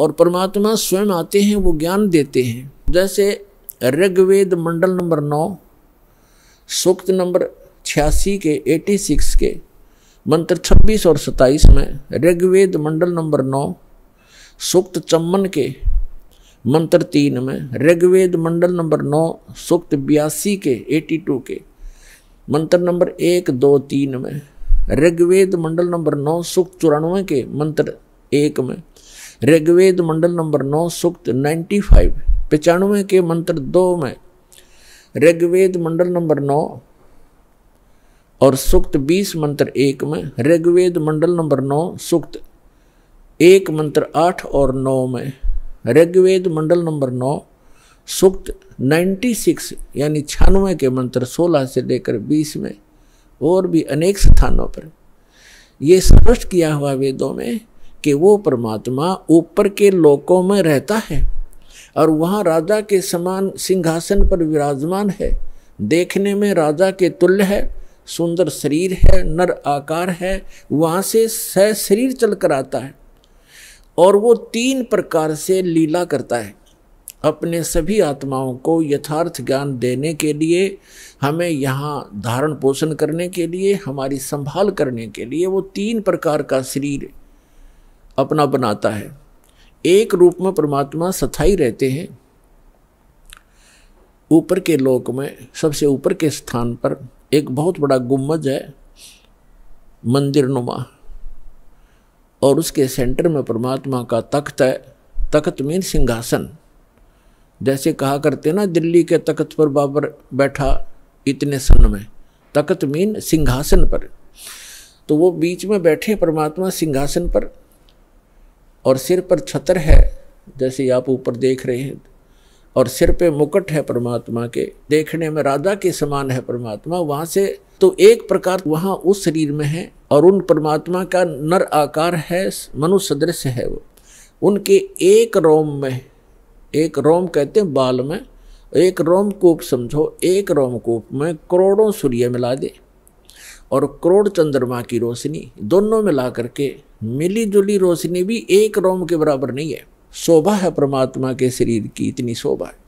और परमात्मा स्वयं आते हैं वो ज्ञान देते हैं जैसे ऋग्वेद मंडल नंबर नौ सूक्त नंबर छियासी के 86 के मंत्र 26 और 27 में ऋग्वेद मंडल नंबर नौ सूक्त चम्मन के मंत्र तीन में ऋग्वेद मंडल नंबर नौ सूक्त बयासी के 82 के मंत्र नंबर एक दो तीन में ऋग्वेद मंडल नंबर नौ सूक्त चौरानवे के मंत्र एक में ऋग्वेद मंडल नंबर नौ सूक्त फाइव पचानवे के मंत्र दो में ऋग्वेद मंडल नंबर नौ और सूक्त बीस मंत्र एक में ऋग्वेद मंडल नंबर नौ सूक्त एक मंत्र आठ और नौ में ऋग्वेद मंडल नंबर नौ सूक्त सिक्स यानी छियानवे के मंत्र सोलह से लेकर बीस में और भी अनेक स्थानों पर यह स्पष्ट किया हुआ वेदों में कि वो परमात्मा ऊपर के लोकों में रहता है और वहाँ राजा के समान सिंहासन पर विराजमान है देखने में राजा के तुल्य है सुंदर शरीर है नर आकार है वहाँ से सह शरीर चल कर आता है और वो तीन प्रकार से लीला करता है अपने सभी आत्माओं को यथार्थ ज्ञान देने के लिए हमें यहाँ धारण पोषण करने के लिए हमारी संभाल करने के लिए वो तीन प्रकार का शरीर अपना बनाता है एक रूप में परमात्मा सथाई रहते हैं ऊपर के लोक में सबसे ऊपर के स्थान पर एक बहुत बड़ा गुम्बज है मंदिर नुमा और उसके सेंटर में परमात्मा का तख्त है तख्त मीन सिंहासन जैसे कहा करते ना दिल्ली के तख्त पर बाबर बैठा इतने सन में तख्त मीन सिंहासन पर तो वो बीच में बैठे परमात्मा सिंहासन पर और सिर पर छतर है जैसे आप ऊपर देख रहे हैं और सिर पे मुकुट है परमात्मा के देखने में राधा के समान है परमात्मा वहाँ से तो एक प्रकार वहाँ उस शरीर में है और उन परमात्मा का नर आकार है मनु सदृश है वो उनके एक रोम में एक रोम कहते हैं बाल में एक रोमकूप समझो एक रोमकूप में करोड़ों सूर्य मिला दे और करोड़ चंद्रमा की रोशनी दोनों में ला करके मिली जुली रोशनी भी एक रोम के बराबर नहीं है शोभा है परमात्मा के शरीर की इतनी शोभा है